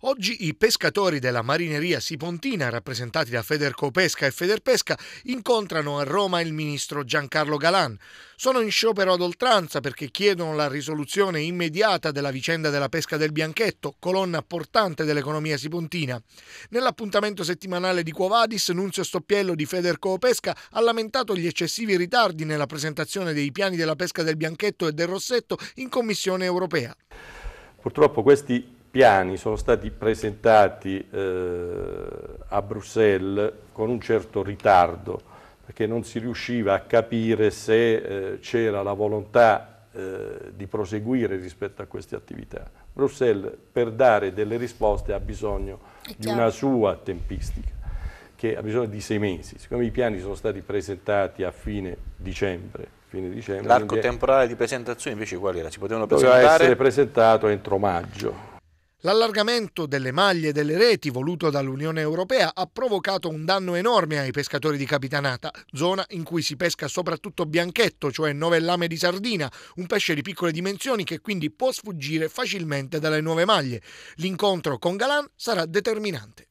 Oggi i pescatori della marineria Sipontina, rappresentati da Federcopesca e Federpesca, incontrano a Roma il ministro Giancarlo Galan. Sono in sciopero ad oltranza perché chiedono la risoluzione immediata della vicenda della pesca del bianchetto, colonna portante dell'economia sipontina. Nell'appuntamento settimanale di Quovadis, Nunzio Stoppiello di Federcopesca ha lamentato gli eccessivi ritardi nella presentazione dei piani della pesca del bianchetto e del rossetto in Commissione europea. Purtroppo questi piani sono stati presentati eh, a Bruxelles con un certo ritardo, perché non si riusciva a capire se eh, c'era la volontà eh, di proseguire rispetto a queste attività. Bruxelles per dare delle risposte ha bisogno di una sua tempistica, che ha bisogno di sei mesi. Siccome i piani sono stati presentati a fine dicembre, L'arco temporale di presentazione invece qual era? Si potevano presentare? Doveva essere presentato entro maggio. L'allargamento delle maglie e delle reti voluto dall'Unione Europea ha provocato un danno enorme ai pescatori di capitanata, zona in cui si pesca soprattutto bianchetto, cioè novellame di sardina, un pesce di piccole dimensioni che quindi può sfuggire facilmente dalle nuove maglie. L'incontro con Galan sarà determinante.